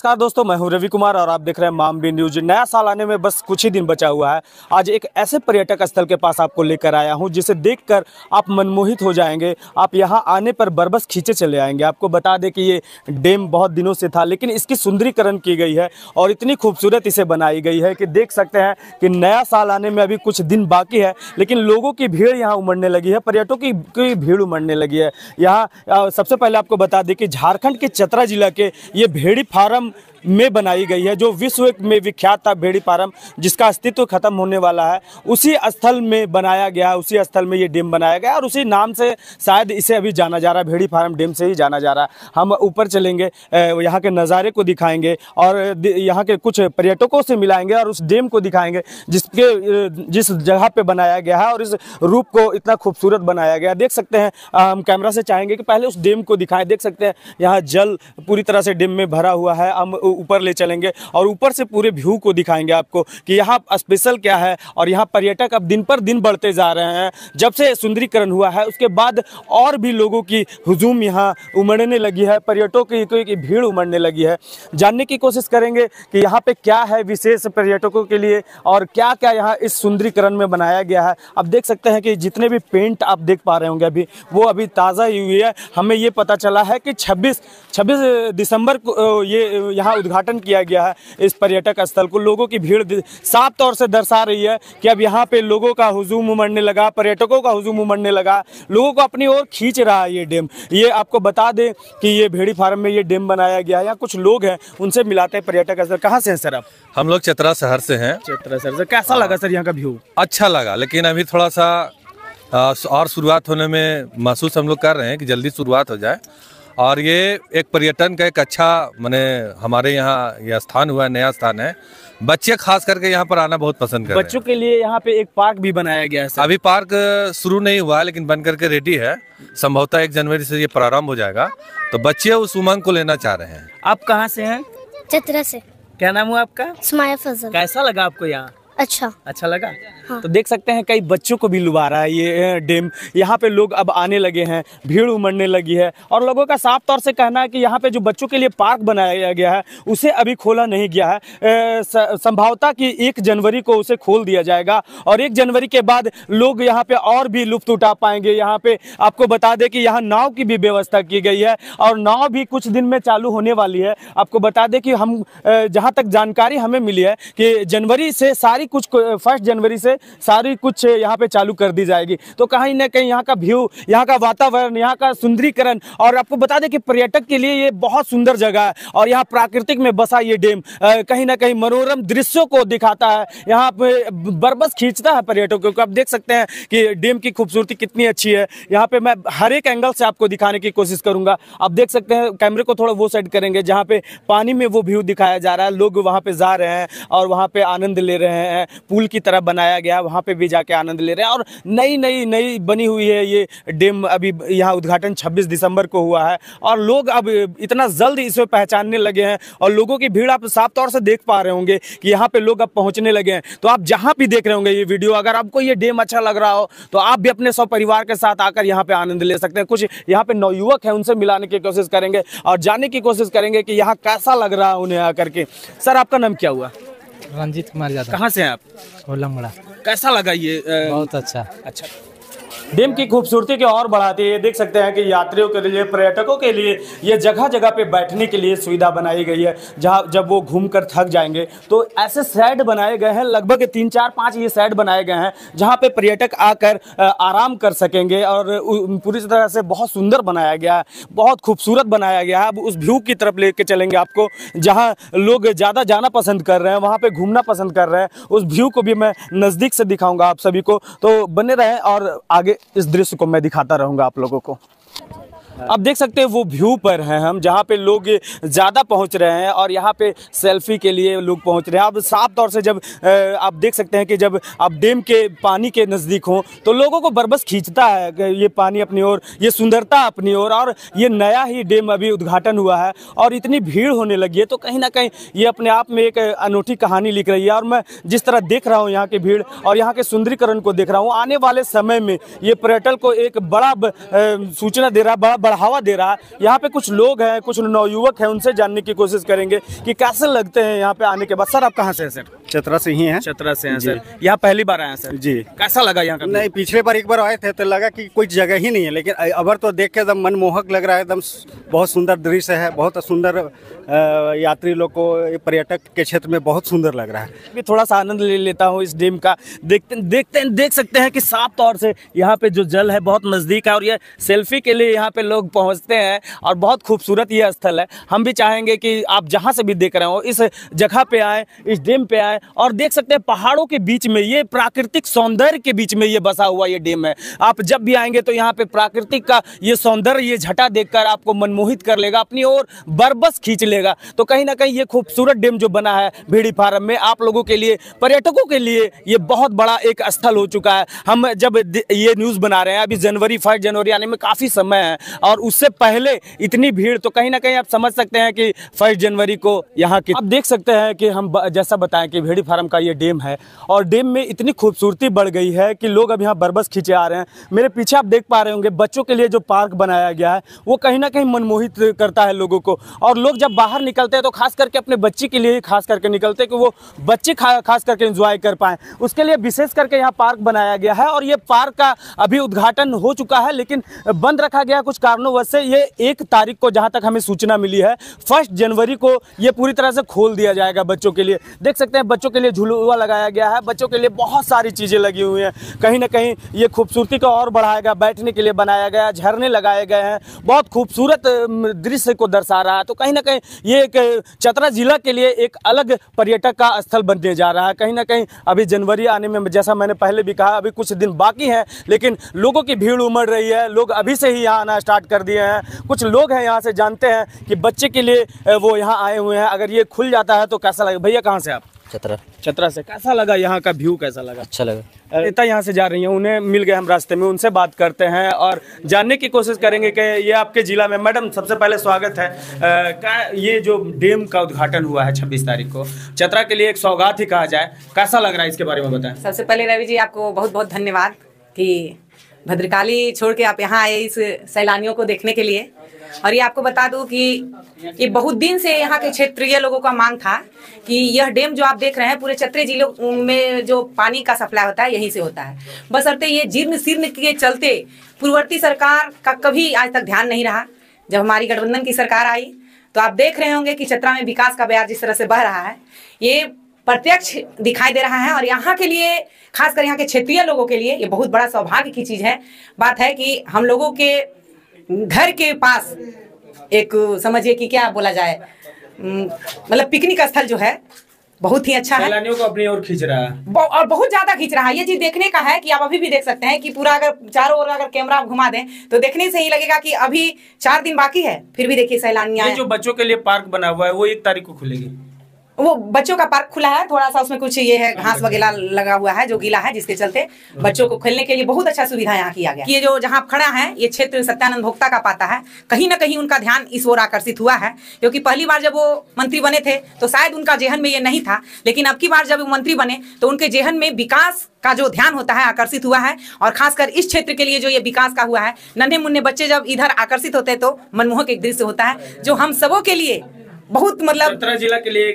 नमस्कार दोस्तों मैं हूं रवि कुमार और आप देख रहे हैं माम बी न्यूज नया साल आने में बस कुछ ही दिन बचा हुआ है आज एक ऐसे पर्यटक स्थल के पास आपको लेकर आया हूं जिसे देखकर आप मनमोहित हो जाएंगे आप यहां आने पर बरबस खींचे चले आएंगे आपको बता दें कि ये डैम बहुत दिनों से था लेकिन इसकी सुंदरीकरण की गई है और इतनी खूबसूरत इसे बनाई गई है कि देख सकते हैं कि नया साल आने में अभी कुछ दिन बाकी है लेकिन लोगों की भीड़ यहाँ उमड़ने लगी है पर्यटकों की भीड़ उमड़ने लगी है यहाँ सबसे पहले आपको बता दें कि झारखंड के चतरा जिला के ये भेड़ी फार्म में बनाई गई है जो विश्व में विख्यात था भेड़ी पारम जिसका अस्तित्व खत्म होने वाला है उसी स्थल में बनाया गया उसी स्थल में ये डैम बनाया गया और उसी नाम से शायद इसे अभी जाना जा रहा है भेड़ी फार्म डैम से ही जाना जा रहा है हम ऊपर चलेंगे यहाँ के नज़ारे को दिखाएंगे और यहाँ के कुछ पर्यटकों से मिलाएंगे और उस डैम को दिखाएंगे जिसके जिस जगह पे बनाया गया है और इस रूप को इतना खूबसूरत बनाया गया देख सकते हैं हम कैमरा से चाहेंगे कि पहले उस डैम को दिखाएं देख सकते हैं यहाँ जल पूरी तरह से डैम में भरा हुआ है हम ऊपर ले चलेंगे और ऊपर से पूरे व्यू को दिखाएंगे आपको कि यहाँ स्पेशल क्या है और यहाँ पर्यटक अब दिन पर दिन बढ़ते जा रहे हैं जब से सुंदरीकरण हुआ है उसके बाद और भी लोगों की हजूम यहाँ उमड़ने लगी है पर्यटकों की की भीड़ उमड़ने लगी है जानने की कोशिश करेंगे कि यहाँ पर क्या है विशेष पर्यटकों के लिए और क्या क्या यहाँ इस सुंदरीकरण में बनाया गया है आप देख सकते हैं कि जितने भी पेंट आप देख पा रहे होंगे अभी वो अभी ताज़ा ही हुई है हमें ये पता चला है कि 26 26 दिसंबर को ये यहाँ उद्घाटन किया गया है इस पर्यटक स्थल को लोगों की भीड़ साफ तौर से दर्शा रही है कि अब यहाँ पे लोगों का हुजूम उमड़ने लगा पर्यटकों का हुजूम उमड़ने लगा लोगों को अपनी ओर खींच रहा है ये डैम ये आपको बता दें कि ये भेड़ी फार्म में ये डैम बनाया गया है यहाँ कुछ लोग हैं उनसे मिलाते हैं पर्यटक स्थल कहाँ से हैं सर आप हम लोग चतरा शहर से हैं चतरा शहर से कैसा लगा हाँ। सर यहाँ का व्यू अच्छा लगा लेकिन अभी थोड़ा सा और शुरुआत होने में महसूस हम लोग कर रहे हैं कि जल्दी शुरुआत हो जाए और ये एक पर्यटन का एक अच्छा मैंने हमारे यहाँ यह स्थान हुआ है नया स्थान है बच्चे खास करके यहाँ पर आना बहुत पसंद करते हैं बच्चों के लिए यहाँ पे एक पार्क भी बनाया गया है अभी पार्क शुरू नहीं हुआ लेकिन बन करके रेडी है संभवतः एक जनवरी से ये प्रारंभ हो जाएगा तो बच्चे उस उमंग को लेना चाह रहे हैं आप कहाँ से हैं चतरा से क्या नाम हुआ आपका कैसा लगा आपको यहाँ अच्छा अच्छा लगा हाँ। तो देख सकते हैं कई बच्चों को भी लुभा रहा है ये डैम यहाँ पे लोग अब आने लगे हैं भीड़ उमड़ने लगी है और लोगों का साफ तौर से कहना है कि यहाँ पे जो बच्चों के लिए पार्क बनाया गया है उसे अभी खोला नहीं गया है संभावता कि एक जनवरी को उसे खोल दिया जाएगा और एक जनवरी के बाद लोग यहाँ पे और भी लुफ्त उठा पाएंगे यहाँ पे आपको बता दें कि यहाँ नाव की भी व्यवस्था की गई है और नाव भी कुछ दिन में चालू होने वाली है आपको बता दें कि हम जहाँ तक जानकारी हमें मिली है कि जनवरी से सारी कुछ फर्स्ट जनवरी से सारी कुछ यहाँ पे चालू कर दी जाएगी तो कहीं ना कहीं यहाँ का व्यू यहाँ का वातावरण यहाँ का सुंदरीकरण और आपको बता दें कि पर्यटक के लिए ये बहुत सुंदर जगह है और यहाँ प्राकृतिक में बसा ये डैम कहीं ना कहीं मनोरम दृश्यों को दिखाता है यहाँ पे बरबस खींचता है पर्यटकों को आप देख सकते हैं कि डैम की खूबसूरती कितनी अच्छी है यहाँ पे मैं हर एक एंगल से आपको दिखाने की कोशिश करूंगा आप देख सकते हैं कैमरे को थोड़ा वो सेट करेंगे जहाँ पे पानी में वो व्यू दिखाया जा रहा है लोग वहाँ पे जा रहे हैं और वहाँ पे आनंद ले रहे हैं है पुल की तरह बनाया गया वहाँ पर भी जाके आनंद ले रहे हैं और नई नई नई बनी हुई है ये डैम अभी यहाँ उद्घाटन 26 दिसंबर को हुआ है और लोग अब इतना जल्द इसे पहचानने लगे हैं और लोगों की भीड़ आप साफ तौर से देख पा रहे होंगे कि यहाँ पे लोग अब पहुँचने लगे हैं तो आप जहाँ भी देख रहे होंगे ये वीडियो अगर आपको ये डैम अच्छा लग रहा हो तो आप भी अपने सब परिवार के साथ आकर यहाँ पे आनंद ले सकते हैं कुछ यहाँ पे नवयुवक हैं उनसे मिलाने की कोशिश करेंगे और जाने की कोशिश करेंगे कि यहाँ कैसा लग रहा है उन्हें आकर के सर आपका नाम क्या हुआ रंजीत कुमार यादव कहाँ से हैं आप होलमगड़ा कैसा लगा ये बहुत अच्छा अच्छा डेम की खूबसूरती के और बढ़ाती है ये देख सकते हैं कि यात्रियों के लिए पर्यटकों के लिए ये जगह जगह पे बैठने के लिए सुविधा बनाई गई है जहाँ जब वो घूम कर थक जाएंगे तो ऐसे सेट बनाए गए हैं लगभग तीन चार पाँच ये सेट बनाए गए हैं जहाँ पे पर्यटक आकर आराम कर सकेंगे और पूरी तरह से बहुत सुंदर बनाया गया है बहुत खूबसूरत बनाया गया है अब उस व्यू की तरफ लेके चलेंगे आपको जहाँ लोग ज़्यादा जाना पसंद कर रहे हैं वहाँ पर घूमना पसंद कर रहे हैं उस व्यू को भी मैं नज़दीक से दिखाऊँगा आप सभी को तो बने रहें और आगे इस दृश्य को मैं दिखाता रहूंगा आप लोगों को आप देख सकते हैं वो व्यू पर हैं हम जहाँ पे लोग ज़्यादा पहुँच रहे हैं और यहाँ पे सेल्फी के लिए लोग पहुँच रहे हैं अब साफ तौर से जब आप देख सकते हैं कि जब आप डैम के पानी के नज़दीक हों तो लोगों को बरबस खींचता है ये पानी अपनी ओर ये सुंदरता अपनी ओर और ये नया ही डैम अभी उद्घाटन हुआ है और इतनी भीड़ होने लगी है तो कहीं ना कहीं ये अपने आप में एक अनूठी कहानी लिख रही है और मैं जिस तरह देख रहा हूँ यहाँ की भीड़ और यहाँ के सुंदरीकरण को देख रहा हूँ आने वाले समय में ये पर्यटन को एक बड़ा सूचना दे रहा है बड़ा बढ़ावा दे रहा है यहाँ पे कुछ लोग हैं कुछ नवयुवक हैं उनसे जानने की कोशिश करेंगे कि कैसे लगते हैं यहाँ पे आने के बाद सर आप कहाँ से हैं सर चतरा से ही हैं चतरा से हैं सर यहाँ पहली बार आए हैं सर जी कैसा लगा यहाँ नहीं पिछले बार एक बार आए थे तो लगा कि कोई जगह ही नहीं है लेकिन अबर तो देख के एकदम मनमोहक लग रहा है एकदम बहुत सुंदर दृश्य है बहुत सुंदर यात्री लोग को पर्यटक के क्षेत्र में बहुत सुंदर लग रहा है भी थोड़ा सा आनंद ले लेता हूँ इस डेम का देखते देखते देख सकते हैं कि साफ तौर से यहाँ पे जो जल है बहुत नज़दीक है और ये सेल्फी के लिए यहाँ पे लोग पहुंचते हैं और बहुत खूबसूरत ये स्थल है हम भी चाहेंगे कि आप जहां से भी देख रहे हो इस जगह पे आए इस डैम पे आए और देख सकते हैं पहाड़ों के बीच में ये प्राकृतिक सौंदर्य के बीच में ये बसा हुआ ये डैम है आप जब भी आएंगे तो यहाँ पे प्राकृतिक का ये सौंदर्य ये झटा देख आपको मनमोहित कर लेगा अपनी ओर बरबस खींच लेगा तो कहीं ना कहीं ये खूबसूरत डैम जो बना है भीड़ी फार्म में आप लोगों के लिए पर्यटकों के लिए ये बहुत बड़ा एक स्थल हो चुका है हम जब ये न्यूज़ बना रहे हैं अभी जनवरी फर्स्ट जनवरी आने में काफ़ी समय है और उससे पहले इतनी भीड़ तो कहीं ना कहीं आप समझ सकते हैं कि फर्स्ट जनवरी को यहाँ की आप देख सकते हैं कि हम जैसा बताएं कि भेड़ी फार्म का ये डैम है और डैम में इतनी खूबसूरती बढ़ गई है कि लोग अब यहाँ बरबस खींचे आ रहे हैं मेरे पीछे आप देख पा रहे होंगे बच्चों के लिए जो पार्क बनाया गया है वो कहीं ना कहीं मनमोहित करता है लोगों को और लोग जब बाहर निकलते हैं तो खास करके अपने बच्चे के लिए ही खास करके निकलते हैं कि वो बच्चे खास करके इंजॉय कर पाए उसके लिए विशेष करके यहाँ पार्क बनाया गया है और ये पार्क का अभी उद्घाटन हो चुका है लेकिन बंद रखा गया कुछ कारणों से ये एक तारीख को जहाँ तक हमें सूचना मिली है फर्स्ट जनवरी को ये पूरी तरह से खोल दिया जाएगा बच्चों के लिए देख सकते हैं बच्चों के लिए झुलुआ लगाया गया है बच्चों के लिए बहुत सारी चीज़ें लगी हुई हैं कहीं ना कहीं ये खूबसूरती को और बढ़ाएगा बैठने के लिए बनाया गया झरने लगाए गए हैं बहुत खूबसूरत दृश्य को दर्शा रहा है तो कहीं ना कहीं ये एक चतरा ज़िला के लिए एक अलग पर्यटक का स्थल बनने जा रहा है कहीं ना कहीं अभी जनवरी आने में जैसा मैंने पहले भी कहा अभी कुछ दिन बाकी हैं लेकिन लोगों की भीड़ उमड़ रही है लोग अभी से ही यहाँ आना स्टार्ट स्टार्ट कर दिए हैं कुछ लोग हैं यहाँ से जानते हैं कि बच्चे के लिए वो यहाँ आए हुए हैं अगर ये खुल जाता है तो कैसा लगे भैया कहाँ से आप चतरा चतरा से कैसा लगा यहाँ का व्यू कैसा लगा अच्छा लगा नेता यहाँ से जा रही हैं उन्हें मिल गए हम रास्ते में उनसे बात करते हैं और जानने की कोशिश करेंगे कि ये आपके ज़िला में मैडम सबसे पहले स्वागत है आ, का ये जो डैम का उद्घाटन हुआ है छब्बीस तारीख को चतरा के लिए एक सौगात ही कहा जाए कैसा लग रहा है इसके बारे में बताएं सबसे पहले रवि जी आपको बहुत बहुत धन्यवाद की भद्रकाली छोड़ के आप यहाँ आए इस सैलानियों को देखने के लिए और ये आपको बता दूं कि ये बहुत दिन से यहाँ के क्षेत्रीय लोगों का मांग था कि यह डैम जो आप देख रहे हैं पूरे चतरे जिले में जो पानी का सप्लाई होता है यहीं से होता है बस बसरते तो ये जीर्ण शीर्ण के चलते पूर्ववर्ती सरकार का कभी आज तक ध्यान नहीं रहा जब हमारी गठबंधन की सरकार आई तो आप देख रहे होंगे कि चतरा में विकास का बयार जिस तरह से बह रहा है ये प्रत्यक्ष दिखाई दे रहा है और यहाँ के लिए खासकर यहाँ के क्षेत्रीय लोगों के लिए ये बहुत बड़ा सौभाग्य की चीज़ है बात है कि हम लोगों के घर के पास एक समझिए कि क्या बोला जाए मतलब पिकनिक स्थल जो है बहुत ही अच्छा है को अपनी ओर खींच रहा है और बहुत ज्यादा खींच रहा है ये चीज देखने का है कि आप अभी भी देख सकते हैं कि पूरा अगर चारों ओर अगर कैमरा घुमा दें तो देखने से ही लगेगा कि अभी चार दिन बाकी है फिर भी देखिए सैलानिया जो बच्चों के लिए पार्क बना हुआ है वो एक तारीख को खुलेगी वो बच्चों का पार्क खुला है थोड़ा सा उसमें कुछ ये है घास हाँ, वगैरह हाँ। लगा हुआ है जो गीला है जिसके चलते हाँ। बच्चों को खेलने के लिए बहुत अच्छा सुविधा यहाँ किया गया ये जो जहाँ खड़ा है ये क्षेत्र सत्यानंद भोक्ता का पाता है कहीं ना कहीं उनका ध्यान इस ओर आकर्षित हुआ है क्योंकि पहली बार जब वो मंत्री बने थे तो शायद उनका जेहन में ये नहीं था लेकिन अब की बार जब मंत्री बने तो उनके जेहन में विकास का जो ध्यान होता है आकर्षित हुआ है और खासकर इस क्षेत्र के लिए जो ये विकास का हुआ है नन्हे मुन्ने बच्चे जब इधर आकर्षित होते हैं तो मनमोहक एक दृश्य होता है जो हम सबों के लिए बहुत मतलब चतरा जिला के लिए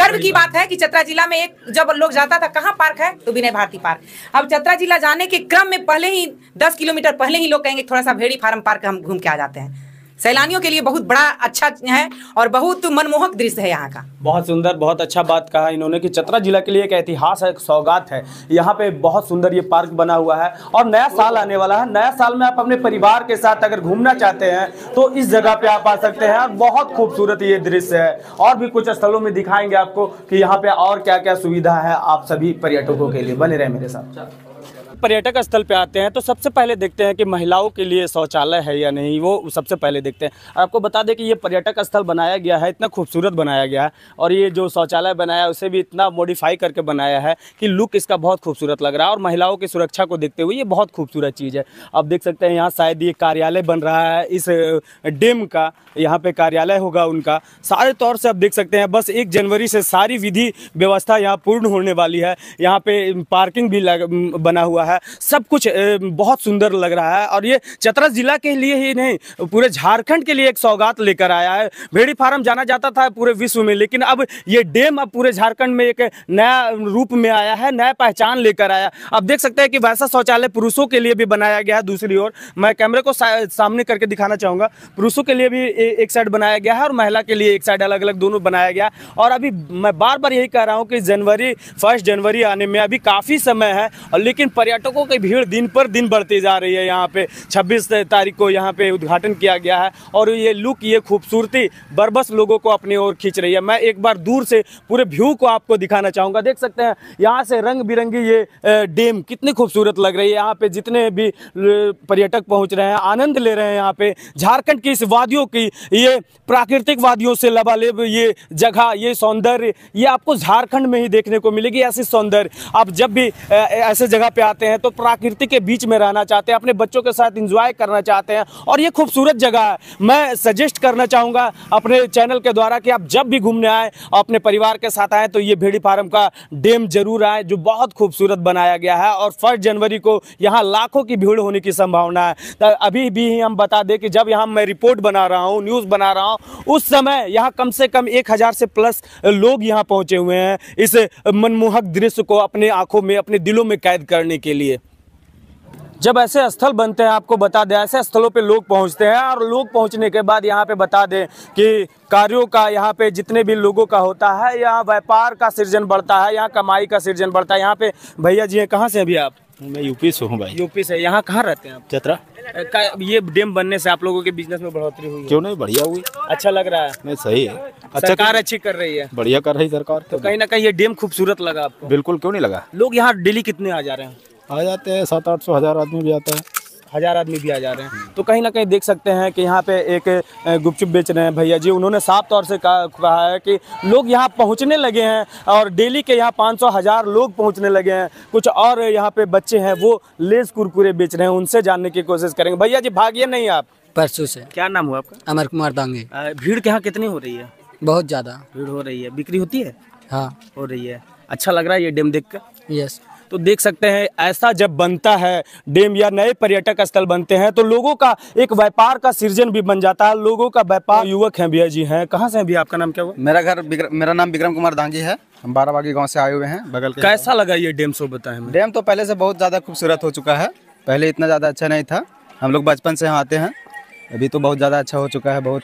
गर्व की बात है कि चतरा जिला में एक जब लोग जाता था कहाँ पार्क है तो विनय भारती पार्क अब चतरा जिला जाने के क्रम में पहले ही दस किलोमीटर पहले ही लोग कहेंगे थोड़ा सा भेड़ी फार्म पार्क हम घूम के आ जाते हैं सैलानियों के लिए बहुत बड़ा अच्छा है और बहुत मनमोहक दृश्य है यहाँ का बहुत सुंदर बहुत अच्छा बात कहा इन्होंने कि चतरा जिला के लिए एक इतिहास है एक सौगात है यहाँ पे बहुत सुंदर ये पार्क बना हुआ है और नया साल आने वाला है नया साल में आप अपने परिवार के साथ अगर घूमना चाहते हैं तो इस जगह पे आप आ सकते हैं और बहुत खूबसूरत ये दृश्य है और भी कुछ स्थलों में दिखाएंगे आपको कि यहाँ पे और क्या क्या सुविधा है आप सभी पर्यटकों के लिए बने रहे मेरे साथ पर्यटक स्थल पे आते हैं तो सबसे पहले देखते हैं कि महिलाओं के लिए शौचालय है या नहीं वो सबसे पहले देखते हैं आपको बता दें कि ये पर्यटक स्थल बनाया गया है इतना खूबसूरत बनाया गया है और ये जो शौचालय बनाया उसे भी इतना मॉडिफाई करके बनाया है कि लुक इसका बहुत खूबसूरत लग रहा है और महिलाओं की सुरक्षा को देखते हुए ये बहुत खूबसूरत चीज़ है आप देख सकते हैं यहाँ शायद ये कार्यालय बन रहा है इस डेम का यहाँ पे कार्यालय होगा उनका सारे तौर से आप देख सकते हैं बस एक जनवरी से सारी विधि व्यवस्था यहाँ पूर्ण होने वाली है यहाँ पे पार्किंग भी बना हुआ है सब कुछ बहुत सुंदर लग रहा है और ये चतरा जिला के लिए ही नहीं पूरे झारखंड के लिए एक सौगात लेकर आया है भेड़ी फार्म जाना जाता था पूरे विश्व में लेकिन अब ये डैम अब पूरे झारखंड में एक नया रूप में आया है नया पहचान लेकर आया अब देख सकते हैं कि वैसा शौचालय पुरुषों के लिए भी बनाया गया है दूसरी ओर मैं कैमरे को सामने करके दिखाना चाहूँगा पुरुषों के लिए भी एक साइड बनाया गया है और महिला के लिए एक साइड अलग अलग दोनों बनाया गया और अभी मैं बार बार यही कह रहा हूँ कि जनवरी फर्स्ट जनवरी आने में अभी काफ़ी समय है और लेकिन पर्या पर्यटकों की भीड़ दिन पर दिन बढ़ती जा रही है यहाँ पे 26 तारीख को यहाँ पे उद्घाटन किया गया है और ये लुक ये खूबसूरती बरबस लोगों को अपनी ओर खींच रही है मैं एक बार दूर से पूरे व्यू को आपको दिखाना चाहूँगा देख सकते हैं यहाँ से रंग बिरंगी ये डेम कितनी खूबसूरत लग रही है यहाँ पे जितने भी पर्यटक पहुँच रहे हैं आनंद ले रहे हैं यहाँ पे झारखंड की इस वादियों की ये प्राकृतिक वादियों से लबालेब ये जगह ये सौंदर्य ये आपको झारखंड में ही देखने को मिलेगी ऐसी सौंदर्य आप जब भी ऐसे जगह पे आते हैं चाहते हैं तो प्राकृतिक के बीच में रहना चाहते हैं अपने बच्चों के साथ इंजॉय करना चाहते हैं और ये खूबसूरत जगह है मैं सजेस्ट करना चाहूँगा अपने चैनल के द्वारा कि आप जब भी घूमने आए अपने परिवार के साथ आएँ तो ये भेड़ी फार्म का डेम जरूर आए जो बहुत खूबसूरत बनाया गया है और फर्स्ट जनवरी को यहाँ लाखों की भीड़ होने की संभावना है तो अभी भी हम बता दें कि जब यहाँ मैं रिपोर्ट बना रहा हूँ न्यूज़ बना रहा हूँ उस समय यहाँ कम से कम एक से प्लस लोग यहाँ पहुँचे हुए हैं इस मनमोहक दृश्य को अपने आँखों में अपने दिलों में कैद करने के लिए जब ऐसे स्थल बनते हैं आपको बता दें ऐसे स्थलों पे लोग पहुंचते हैं और लोग पहुंचने के बाद यहाँ पे बता दें कि कार्यों का यहाँ पे जितने भी लोगों का होता है यहाँ व्यापार का सृजन बढ़ता है यहाँ कमाई का सृजन बढ़ता है यहाँ पे भैया जी हैं कहाँ से अभी आप मैं यूपी से हूँ भाई यूपी से यहाँ कहाँ रहते हैं आप चतरा ये डैम बनने से आप लोगों के बिजनेस में बढ़ोतरी हुई क्यों नहीं बढ़िया हुई अच्छा लग रहा है नहीं सही है अच्छा तो सरकार अच्छी कर रही है बढ़िया कर रही सरकार तो कहीं ना कहीं ये डैम खूबसूरत लगा आपको बिल्कुल क्यों नहीं लगा लोग यहाँ डेली कितने आ जा रहे हैं आ जाते हैं सात आठ सौ हज़ार आदमी भी आता है हज़ार आदमी भी आ जा रहे हैं तो कहीं ना कहीं देख सकते हैं कि यहाँ पे एक गुपचुप बेच रहे हैं भैया जी उन्होंने साफ तौर से कहा है कि लोग यहाँ पहुँचने लगे हैं और डेली के यहाँ पाँच सौ हज़ार लोग पहुँचने लगे हैं कुछ और यहाँ पे बच्चे हैं वो लेस कुरकुरे बेच रहे हैं उनसे जानने की कोशिश करेंगे भैया जी भागिए नहीं आप परसों से क्या नाम हुआ आपका अमर कुमार दांगे भीड़ के यहाँ कितनी हो रही है बहुत ज़्यादा भीड़ हो रही है बिक्री होती है हाँ हो रही है अच्छा लग रहा है ये डेम देख कर यस तो देख सकते हैं ऐसा जब बनता है डैम या नए पर्यटक स्थल बनते हैं तो लोगों का एक व्यापार का सृजन भी बन जाता है लोगों का व्यापार युवक हैं भैया जी हैं कहाँ से है भैया आपका नाम क्या हुआ मेरा घर मेरा नाम विक्रम कुमार दांगी है हम बाराबागी गाँव से आए हुए हैं बगल कैसा लगा ये डैम सो बताए डैम तो पहले से बहुत ज़्यादा खूबसूरत हो चुका है पहले इतना ज़्यादा अच्छा नहीं था हम लोग बचपन से यहाँ आते हैं अभी तो बहुत ज़्यादा अच्छा हो चुका है बहुत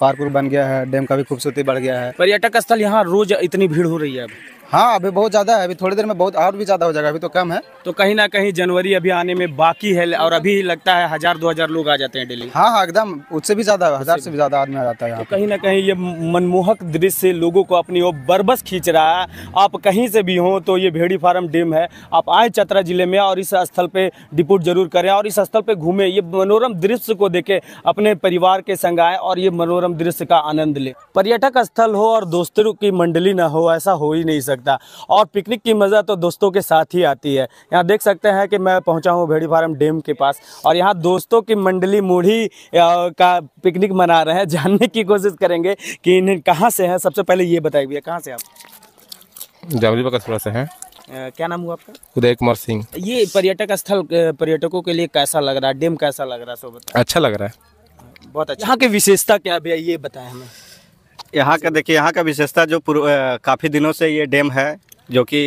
पार्क बन गया है डैम का भी खूबसूरती बढ़ गया है पर्यटक स्थल यहाँ रोज इतनी भीड़ हो रही है हाँ अभी बहुत ज़्यादा है अभी थोड़ी देर में बहुत और भी ज़्यादा हो जाएगा अभी तो कम है तो कहीं ना कहीं जनवरी अभी आने में बाकी है और अभी लगता है हजार दो हजार लोग आ जाते हैं डेली हाँ हाँ एकदम उससे भी ज़्यादा हजार से भी ज़्यादा आदमी आ जाता है तो कहीं ना कहीं ये मनमोहक दृश्य लोगों को अपनी ओर बरबस खींच रहा है आप कहीं से भी हो तो ये भेड़ी फार्म डेम है आप आए चतरा जिले में और इस स्थल पे डिपोर्ट जरूर करें और इस स्थल पे घूमे ये मनोरम दृश्य को देखे अपने परिवार के संग आए और ये मनोरम दृश्य का आनंद ले पर्यटक स्थल हो और दोस्तों की मंडली ना हो ऐसा हो ही नहीं सकता सकता और पिकनिक की मज़ा तो दोस्तों के साथ ही आती है यहाँ देख सकते हैं कि मैं पहुँचा हूँ भेड़ी फार्म डैम के पास और यहाँ दोस्तों की मंडली मूढ़ी का पिकनिक मना रहे हैं जानने की कोशिश करेंगे कि इन्हें कहाँ से हैं सबसे पहले ये बताए भैया कहाँ से आप जावली बकसपुरा से हैं क्या नाम हुआ आपका उदय कुमार सिंह ये पर्यटक स्थल पर्यटकों के लिए कैसा लग रहा है डैम कैसा लग रहा है सो बता अच्छा लग रहा है बहुत अच्छा यहाँ की विशेषता क्या भैया ये बताएं हमें यहाँ का देखिए यहाँ का विशेषता जो काफ़ी दिनों से ये डैम है जो कि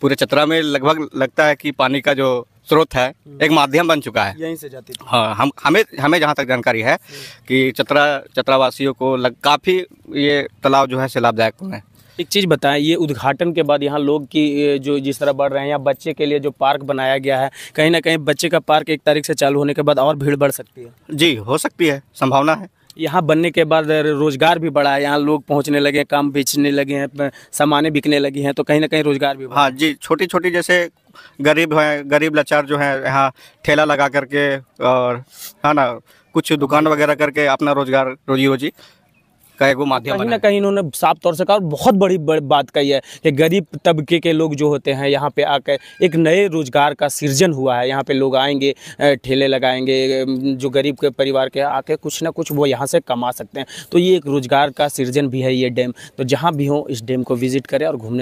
पूरे चतरा में लगभग लगता है कि पानी का जो स्रोत है हम्म। एक माध्यम बन चुका है यहीं से जाती हाँ हम हमें हमें जहाँ तक जानकारी है हम्म। कि चतरा चतरावासियों को लग काफ़ी ये तालाब जो है से लाभदायक है एक चीज़ बताएं ये उद्घाटन के बाद यहाँ लोग की जो जिस तरह बढ़ रहे हैं यहाँ बच्चे के लिए जो पार्क बनाया गया है कहीं ना कहीं बच्चे का पार्क एक तारीख से चालू होने के बाद और भीड़ बढ़ सकती है जी हो सकती है संभावना है यहाँ बनने के बाद रोज़गार भी बढ़ा है यहाँ लोग पहुँचने लगे काम बेचने लगे हैं सामानें बिकने लगी हैं तो कहीं ना कहीं रोज़गार भी हाँ जी छोटी छोटी जैसे गरीब हैं गरीब लाचार जो हैं यहाँ ठेला लगा करके और है ना कुछ दुकान वगैरह करके अपना रोज़गार रोजी रोजी का एगो माध्यम कहीं ना कहीं इन्होंने साफ तौर से कहा और बहुत बड़ी बात कही है कि गरीब तबके के लोग जो होते हैं यहाँ पे आकर एक नए रोजगार का सृजन हुआ है यहाँ पे लोग आएंगे ठेले लगाएंगे जो गरीब के परिवार के आके कुछ ना कुछ वो यहाँ से कमा सकते हैं तो ये एक रोजगार का सृजन भी है ये डैम तो जहाँ भी हो इस डैम को विजिट करें और घूमने